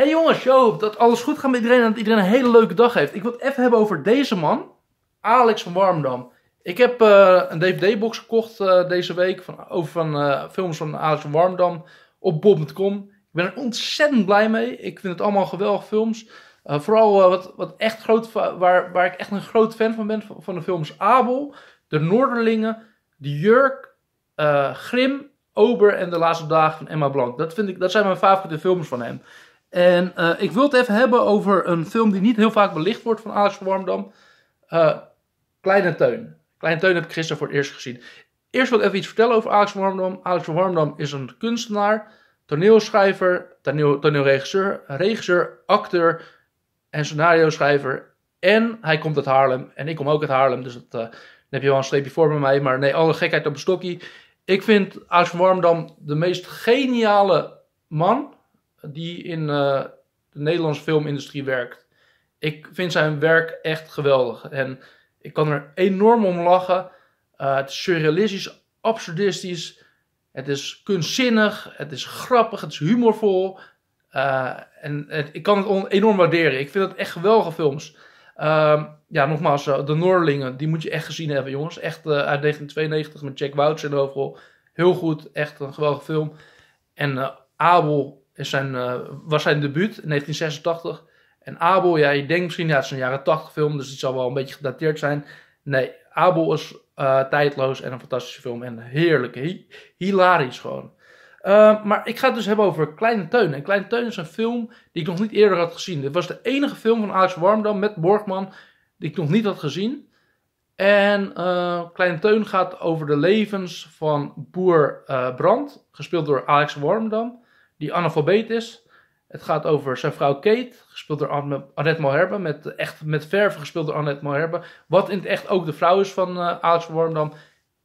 hey jongens, show, dat alles goed gaat met iedereen en dat iedereen een hele leuke dag heeft. Ik wil het even hebben over deze man, Alex van Warmdam. Ik heb eh, een DVD-box gekocht eh, deze week van, over van, eh, films van Alex van Warmdam op bob.com. Ik ben er ontzettend blij mee. Ik vind het allemaal geweldige films. vooral wat, wat echt groot, waar, waar ik echt een groot fan van ben, van, van de films Abel, De Noorderlingen, De Jurk, Grim, Ober en De Laatste Dagen van Emma Blanc. Dat, vind ik, dat zijn mijn favoriete films van hem. En eh, ik wil het even hebben over een film die niet heel vaak belicht wordt van Alex van Warmdam. Eh, Kleine Teun. Kleine Teun heb ik gisteren voor het eerst gezien. Eerst wil ik even iets vertellen over Alex van Warmdam. Alex van Warmdam is een kunstenaar, toneelschrijver, toneel, toneelregisseur, regisseur, acteur en scenario schrijver. En hij komt uit Haarlem. En ik kom ook uit Haarlem, dus dat, eh, dan heb je wel een streepje voor bij mij. Maar nee, alle gekheid op een stokje. Ik vind Alex van Warmdam de meest geniale man die in eh, de Nederlandse filmindustrie werkt. Ik vind zijn werk echt geweldig. En ik kan er enorm om lachen. Eh, het is surrealistisch, absurdistisch. Het is kunstzinnig. Het is grappig. Het is humorvol. Eh, en ik kan het enorm waarderen. Ik vind het echt geweldige films. Ehm, ja, nogmaals, De Noorlingen, die moet je echt gezien hebben, jongens. Echt uit 1992 met Jack Wouter in overal. Heel goed, echt een geweldige film. En Abel, is eh, was zijn debuut in 1986. En Abel, ja, je denkt misschien, ja, het is een jaren 80 film, dus het zal wel een beetje gedateerd zijn. Nee, Abel is eh, tijdloos en een fantastische film. En heerlijk, hilarisch gewoon. Eh, maar ik ga het dus hebben over Kleine Teun. En Kleine Teun is een film die ik nog niet eerder had gezien. Dit was de enige film van Alex Warmdam met Borgman die ik nog niet had gezien. En Kleine Teun gaat over de levens van boer Brand, gespeeld door Alex Warmdam die analfabeet is. Het gaat over zijn vrouw Kate, gespeeld door Annette Malherbe. Met, echt, met verve gespeeld door Annette Malherbe. Wat in het echt ook de vrouw is van uh, Alex van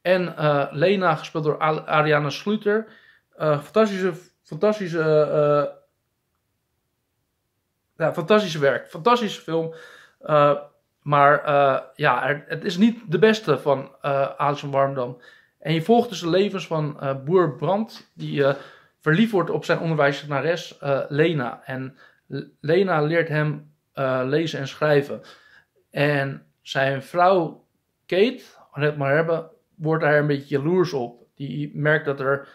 En eh, Lena, gespeeld door Ariana Sluter. Eh, fantastische, fantastische, ja, fantastische werk. Fantastische film. maar ja, het is niet de beste van Alex van Warmdam. En je volgt dus de levens van boer Brandt, die verliefd wordt op zijn onderwijzeres eh, Lena. En Lena leert hem eh, lezen en schrijven. En zijn vrouw Kate, maar hebben, wordt daar een beetje jaloers op. Die merkt dat er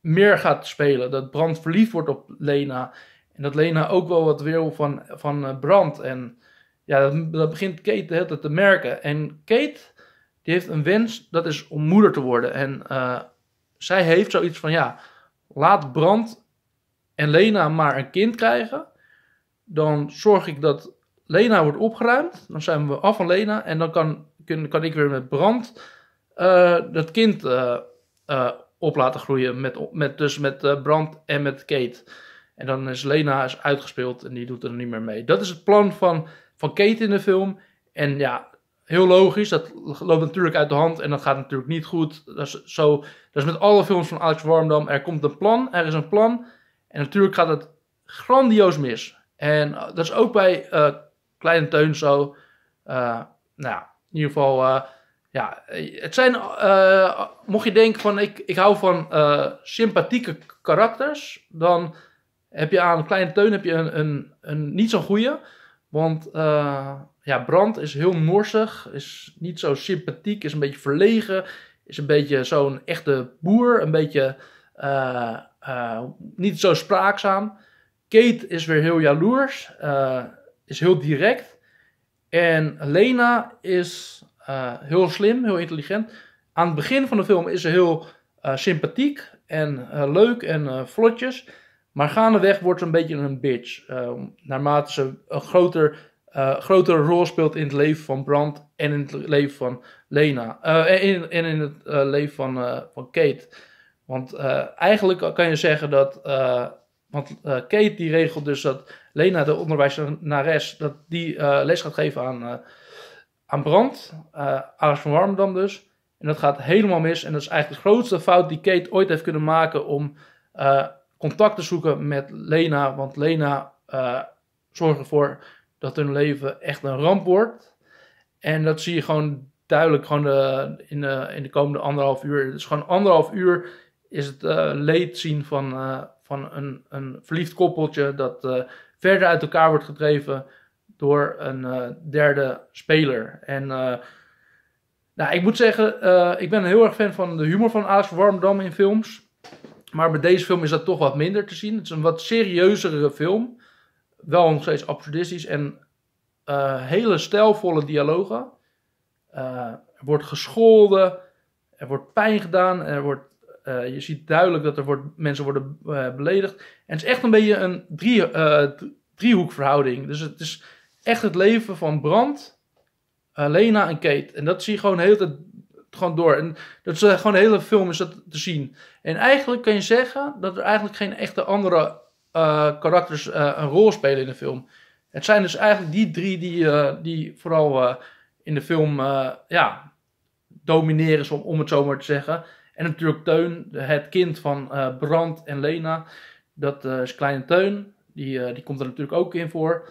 meer gaat spelen. Dat Brand verliefd wordt op Lena. En dat Lena ook wel wat wil van, van eh, Brand. En ja, dat, dat begint Kate de hele tijd te merken. En Kate, die heeft een wens, dat is om moeder te worden. En zij heeft zoiets van, ja, laat Brand en Lena maar een kind krijgen. Dan zorg ik dat Lena wordt opgeruimd. Dan zijn we af van Lena. En dan kan, kan ik weer met Brand uh, dat kind eh, eh, op laten groeien. Met, met, dus met Brand en met Kate. En dan is Lena is uitgespeeld en die doet er niet meer mee. Dat is het plan van, van Kate in de film. En ja, heel logisch. Dat loopt natuurlijk uit de hand en dat gaat natuurlijk niet goed. Dat is, zo, dat is met alle films van Alex Warmdam. Er komt een plan, er is een plan. En natuurlijk gaat het grandioos mis. En eh, dat is ook bij eh, Kleine Teun zo. Uh, nou, in ieder geval... ja, het zijn... mocht je denken van ik, ik hou van sympathieke karakters... dan heb je aan Kleine Teun heb je een, een, een niet zo'n goede... Want ja, Brand is heel morsig, is niet zo sympathiek, is een beetje verlegen, is een beetje zo'n echte boer, een beetje eh, eh, niet zo spraakzaam. Kate is weer heel jaloers, eh, is heel direct. En Lena is heel slim, heel intelligent. Aan het begin van de film is ze heel sympathiek en leuk en vlotjes. Maar gaandeweg wordt ze een beetje een bitch. naarmate ze een groter uh, eh, grotere rol speelt in het leven van Brand en in het leven van Lena. Eh, en, in het eh, leven van, van Kate. Want eigenlijk kan je zeggen dat. want Kate die regelt dus dat Lena, de onderwijsnares, dat die les gaat geven aan, aan Brand. Aars van dan dus. En dat gaat helemaal mis. En dat is eigenlijk de grootste fout die Kate ooit heeft kunnen maken om contact te zoeken met Lena. Want Lena zorgt ervoor dat hun leven echt een ramp wordt. En dat zie je gewoon duidelijk gewoon in, de, eh, in de komende anderhalf uur. Dus gewoon anderhalf uur is het uh, leed zien van, eh, van een, een verliefd koppeltje dat verder uit elkaar wordt gedreven door een derde speler. En nou, ik moet zeggen, ik ben heel erg fan van de humor van Aas Warmdam in films. Maar bij deze film is dat toch wat minder te zien. Het is een wat serieuzere film wel nog steeds absurdistisch en eh, hele stijlvolle dialogen. Eh, er wordt gescholden, er wordt pijn gedaan, er wordt, eh, je ziet duidelijk dat er wordt, mensen worden beledigd. En het is echt een beetje een drie, driehoekverhouding. Dus het is echt het leven van Brand, Lena en Kate. En dat zie je gewoon de gewoon door. En dat is gewoon een hele film is dat te zien. En eigenlijk kan je zeggen dat er eigenlijk geen echte andere eh, karakters eh, een rol spelen in de film. Het zijn dus eigenlijk die drie die, eh, die vooral in de film ja, domineren, om, om het zo maar te zeggen. En natuurlijk Teun, het kind van Brand en Lena. Dat is kleine Teun. Die, die komt er natuurlijk ook in voor.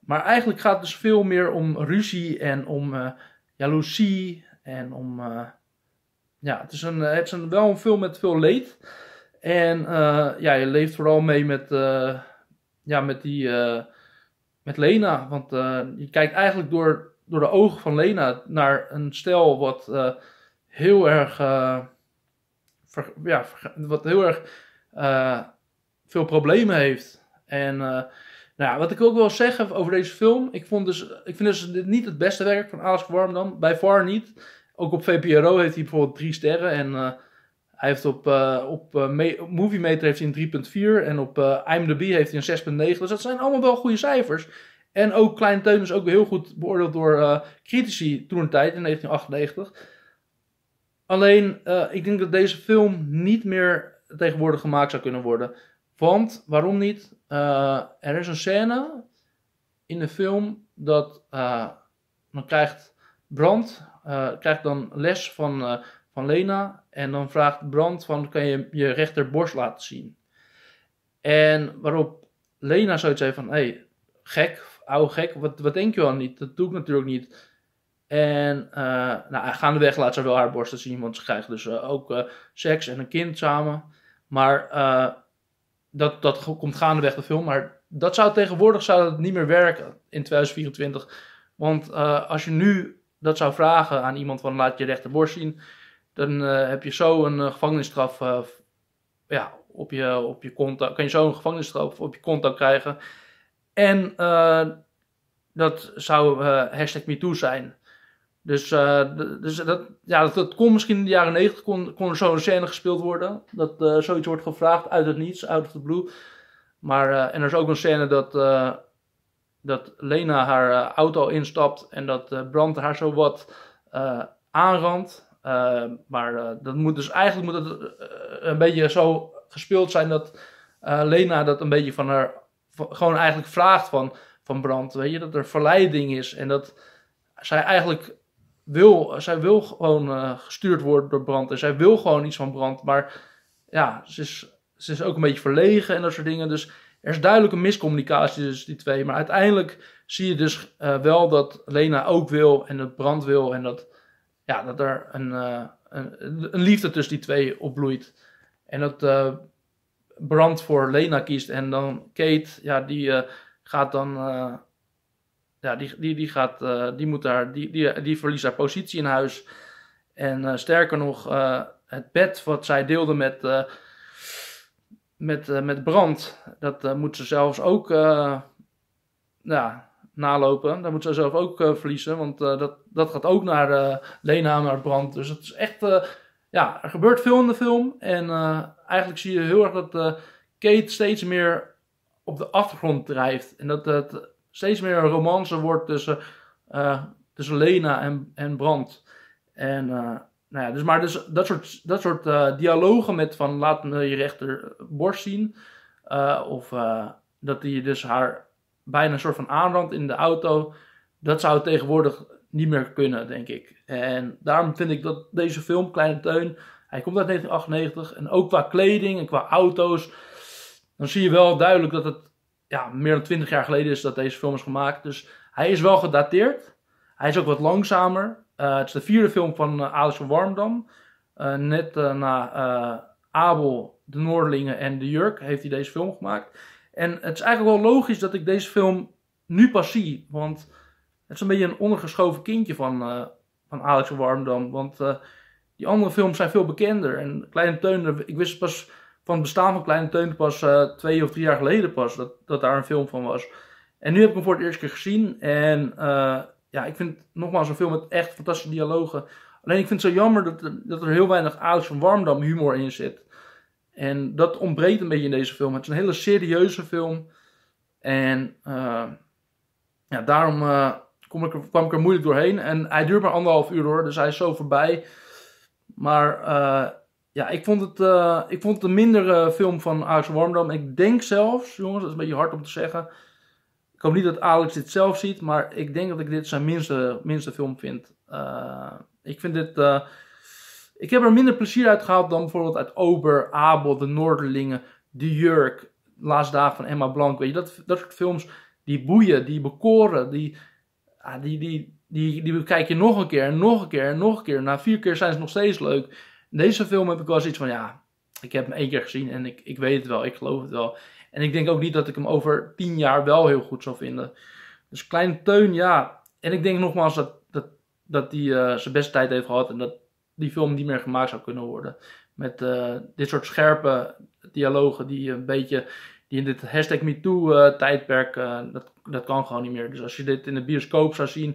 Maar eigenlijk gaat het dus veel meer om ruzie en om uh, jaloezie en om. ja, het is, een, het is een, wel een film met veel leed. En eh, ja, je leeft vooral mee met, eh, ja, met, die, eh, met Lena. Want je kijkt eigenlijk door, door de ogen van Lena naar een stel wat heel erg, ja, wat heel erg veel problemen heeft. En nou, ja, wat ik ook wil zeggen over deze film. Ik, vond dus, ik vind dus niet het beste werk van Alex Warm dan. Bij far niet. Ook op VPRO heeft hij bijvoorbeeld drie sterren. En hij heeft op, uh, op eh, Movie heeft hij een 3.4 en op uh, IMDb heeft hij een 6.9. Dus dat zijn allemaal wel goede cijfers. En ook kleine Teun is ook heel goed beoordeeld door critici toen een tijd in 1998. Alleen, ik denk dat deze film niet meer tegenwoordig gemaakt zou kunnen worden. Want, waarom niet? er is een scène in de film dat dan krijgt Brand krijgt dan les van van Lena. En dan vraagt Brand van, kan je je rechterborst laten zien? En waarop Lena zoiets zei van, hé, hey, gek, oude gek, wat, wat denk je wel niet? Dat doe ik natuurlijk niet. En uh, nou, gaandeweg laat ze wel haar borsten zien, want ze krijgen dus eh, ook eh, seks en een kind samen. Maar dat, dat komt gaandeweg de film. Maar dat zou tegenwoordig zou dat niet meer werken in 2024. Want als je nu dat zou vragen aan iemand van laat je rechterborst zien, dan eh, heb je zo een eh, gevangenisstraf eh, ja, op, je, op je konto. Kan je zo een gevangenisstraf op je konto krijgen. En dat zou hashtag MeToo zijn. Dus, dus dat, ja, dat, dat, kon misschien in de jaren negentig, kon, kon zo'n scène gespeeld worden. Dat zoiets wordt gevraagd uit het niets, uit the blue. Maar, en er is ook een scène dat, dat Lena haar auto instapt en dat Brand haar zo wat aanrandt. Ehm, maar eh, dat moet dus eigenlijk moet het eh, een beetje zo gespeeld zijn dat eh, Lena dat een beetje van haar gewoon eigenlijk vraagt van, van Brand. Weet je, dat er verleiding is en dat zij eigenlijk wil, zij wil gewoon gestuurd worden door Brand en zij wil gewoon iets van Brand. Maar ja, ze is, ze is ook een beetje verlegen en dat soort dingen. Dus er is duidelijk een miscommunicatie tussen die twee. Maar uiteindelijk zie je dus wel dat Lena ook wil en dat Brand wil en dat ja, dat er een, eh, een, een, liefde tussen die twee opbloeit. En dat eh, Brand voor Lena kiest en dan Kate, ja, die eh, gaat dan. ja, die, die, die, gaat, die, moet daar, die, die, die verliest haar positie in huis. En sterker nog, het bed wat zij deelde met, met, met Brand, dat moet ze zelfs ook ja, nalopen. Daar moet zij zelf ook eh, verliezen, want eh, dat, dat gaat ook naar Lena eh, Lena, naar brand. Dus het is echt, ja, er gebeurt veel in de film. En eigenlijk zie je heel erg dat Kate steeds meer op de achtergrond drijft. En dat het steeds meer een romance wordt tussen, tussen Lena en, en Brand. En nou ja, dus maar dus dat soort, dat soort dialogen met van laat me je rechterborst zien. of dat hij dus haar bijna een soort van aanrand in de auto. Dat zou tegenwoordig niet meer kunnen, denk ik. En daarom vind ik dat deze film, Kleine Teun, hij komt uit 1998. En ook qua kleding en qua auto's, dan zie je wel duidelijk dat het ja, meer dan 20 jaar geleden is dat deze film is gemaakt. Dus hij is wel gedateerd. Hij is ook wat langzamer. Eh, het is de vierde film van uh, eh, Alex van Warmdam. Eh, net na Abel, De Noordelingen en De Jurk heeft hij deze film gemaakt. En het is eigenlijk wel logisch dat ik deze film nu pas zie. Want het is een beetje een ondergeschoven kindje van, uh, van Alex Warmdam. Want eh, die andere films zijn veel bekender. En Kleine Teun, ik wist pas van het bestaan van Kleine Teun pas eh, twee of drie jaar geleden pas dat, dat daar een film van was. En nu heb ik hem voor het eerst keer gezien. En ja, ik vind nogmaals een film met echt fantastische dialogen. Alleen ik vind het zo jammer dat, dat er heel weinig Alex van Warmdam humor in zit. En dat ontbreekt een beetje in deze film. Het is een hele serieuze film. En eh, ja, daarom eh, kom ik kwam ik er moeilijk doorheen. En hij duurt maar anderhalf uur door, dus hij is zo voorbij. Maar eh, ja, ik vond het, ik vond het een mindere film van Alex Warmdam. Ik denk zelfs, jongens, dat is een beetje hard om te zeggen. Ik hoop niet dat Alex dit zelf ziet, maar ik denk dat ik dit zijn minste, minste film vind. ik vind dit ik heb er minder plezier uit gehaald dan bijvoorbeeld uit Ober, Abel, De Noorderlingen, De Jurk, Laatste dag van Emma Blanc. Weet je, dat, dat soort films die boeien, die bekoren, die, ah, die, die, die, die bekijk je nog een keer en nog een keer en nog een keer. Na vier keer zijn ze nog steeds leuk. Deze film heb ik wel eens iets van, ja, ik heb hem één keer gezien en ik, ik weet het wel, ik geloof het wel. En ik denk ook niet dat ik hem over tien jaar wel heel goed zou vinden. Dus kleine teun, ja. En ik denk nogmaals dat, dat, dat hij eh, zijn beste tijd heeft gehad en dat die film niet meer gemaakt zou kunnen worden. Met eh, dit soort scherpe dialogen die een beetje die in dit hashtag MeToo eh, tijdperk, eh, dat, dat kan gewoon niet meer. Dus als je dit in de bioscoop zou zien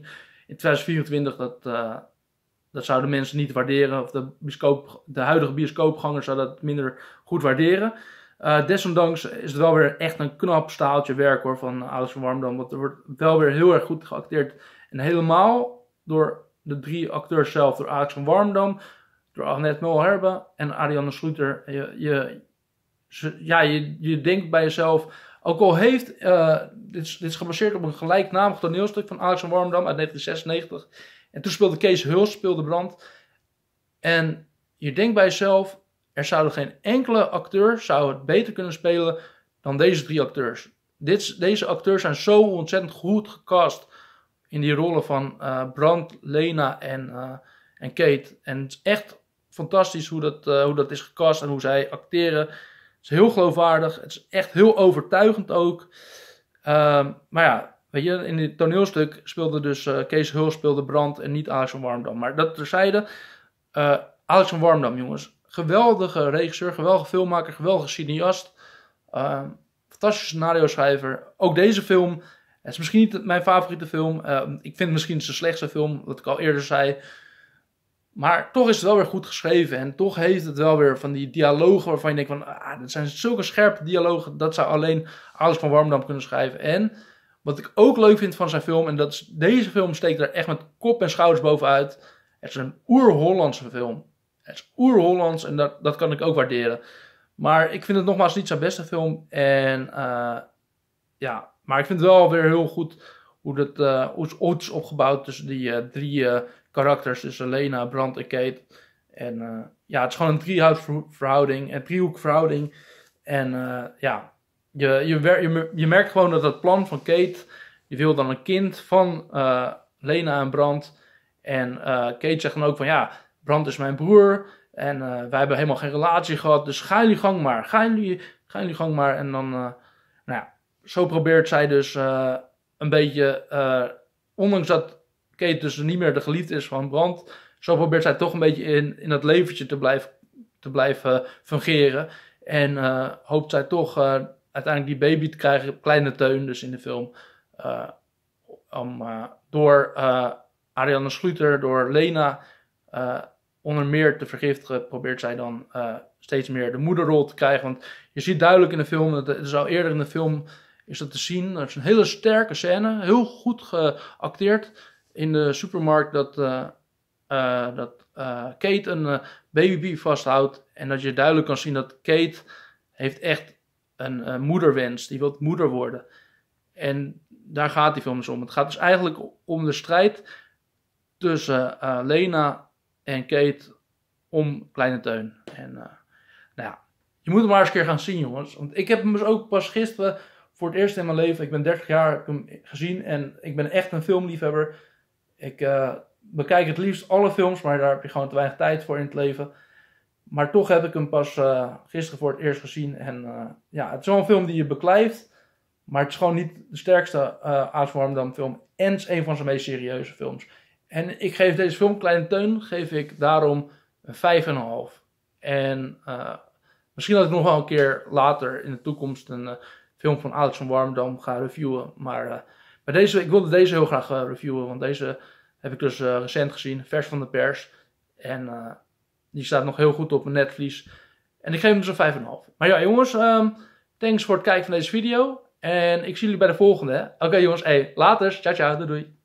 in 2024, dat, dat zouden mensen niet waarderen. Of de, bioscoop, de huidige bioscoopgangers zou dat minder goed waarderen. desondanks is het wel weer echt een knap staaltje werk hoor, van Alice van Warmdam. Want er wordt wel weer heel erg goed geacteerd. En helemaal door de drie acteurs zelf door Alex van Warmdam, door Annette Mulherbe en Ariane Schluter. Je, je, ja, je, je denkt bij jezelf, ook al heeft, eh, dit, is, dit, is, gebaseerd op een gelijknamig toneelstuk van Alex van Warmdam uit 1996. En toen speelde Kees Huls, speelde Brand. En je denkt bij jezelf, er zouden geen enkele acteur zou het beter kunnen spelen dan deze drie acteurs. Dit, deze acteurs zijn zo ontzettend goed gecast in die rollen van eh, Brand, Lena en, uh, en Kate. En het is echt fantastisch hoe dat, eh, hoe dat is gecast en hoe zij acteren. Het is heel geloofwaardig. Het is echt heel overtuigend ook. Ehm, maar ja, weet je, in dit toneelstuk speelde dus Kees Hul speelde Brand en niet Alex van Warmdam. Maar dat terzijde, Alex van Warmdam, jongens. Geweldige regisseur, geweldige filmmaker, geweldige cineast. Ehm, fantastische scenario schrijver. Ook deze film het is misschien niet mijn favoriete film. Ehm, ik vind het misschien zijn slechtste film, wat ik al eerder zei. Maar toch is het wel weer goed geschreven. En toch heeft het wel weer van die dialogen waarvan je denkt van... Ah, dat zijn zulke scherpe dialogen. Dat zou alleen Alex van Warmdam kunnen schrijven. En wat ik ook leuk vind van zijn film... En dat is, deze film steekt er echt met kop en schouders bovenuit. Het is een oer-Hollandse film. Het is oer-Hollands en dat, dat kan ik ook waarderen. Maar ik vind het nogmaals niet zijn beste film. En eh, ja, maar ik vind het wel weer heel goed hoe dat uh, het is opgebouwd tussen die eh, drie eh, karakters. Dus Lena, Brand en Kate. En ja, het is gewoon een driehoekverhouding, een driehoekverhouding. En ja, je, je, je, je, merkt gewoon dat het plan van Kate, je wil dan een kind van Lena en Brand. En Kate zegt dan ook van ja, Brand is mijn broer. En wij hebben helemaal geen relatie gehad, dus ga jullie gang maar. Ga jullie, ga jullie gang maar. En dan, nou ja, zo probeert zij dus eh, een beetje, eh, ondanks dat Kate dus niet meer de geliefde is van Brand, zo probeert zij toch een beetje in, in dat leventje te blijven, te blijven fungeren. En eh, hoopt zij toch uiteindelijk die baby te krijgen, kleine teun dus in de film, om, door Ariane Schluter, door Lena onder meer te vergiftigen, probeert zij dan steeds meer de moederrol te krijgen. Want je ziet duidelijk in de film, dat het is al eerder in de film is dat te zien. Dat is een hele sterke scène, heel goed geacteerd in de supermarkt dat, eh, eh, dat eh, Kate een baby vasthoudt en dat je duidelijk kan zien dat Kate heeft echt een moederwens, die wil moeder worden. En daar gaat die film dus om. Het gaat dus eigenlijk om de strijd tussen Lena en Kate om Kleine Teun. En nou ja, je moet hem maar eens een keer gaan zien jongens. Want ik heb hem dus ook pas gisteren voor het eerst in mijn leven, ik ben 30 jaar, heb hem gezien en ik ben echt een filmliefhebber. Ik eh, bekijk het liefst alle films, maar daar heb je gewoon te weinig tijd voor in het leven. Maar toch heb ik hem pas eh, gisteren voor het eerst gezien. En eh, ja, het is wel een film die je beklijft. Maar het is gewoon niet de sterkste uh, dan film. En het is een van zijn meest serieuze films. En ik geef deze film Kleine Teun, geef ik daarom een 5,5. En misschien dat ik nog wel een keer later in de toekomst een film van Alex van Warmerdam ga reviewen. Maar, uh, deze, ik wilde deze heel graag eh, reviewen, want deze heb ik dus eh, recent gezien, vers van de pers. En die staat nog heel goed op mijn netvlies. En ik geef hem dus een 5,5. Maar ja, jongens, ehm, thanks voor het kijken van deze video. En ik zie jullie bij de volgende. Oké jongens, hey, later. Ciao, ciao. Doei, doei.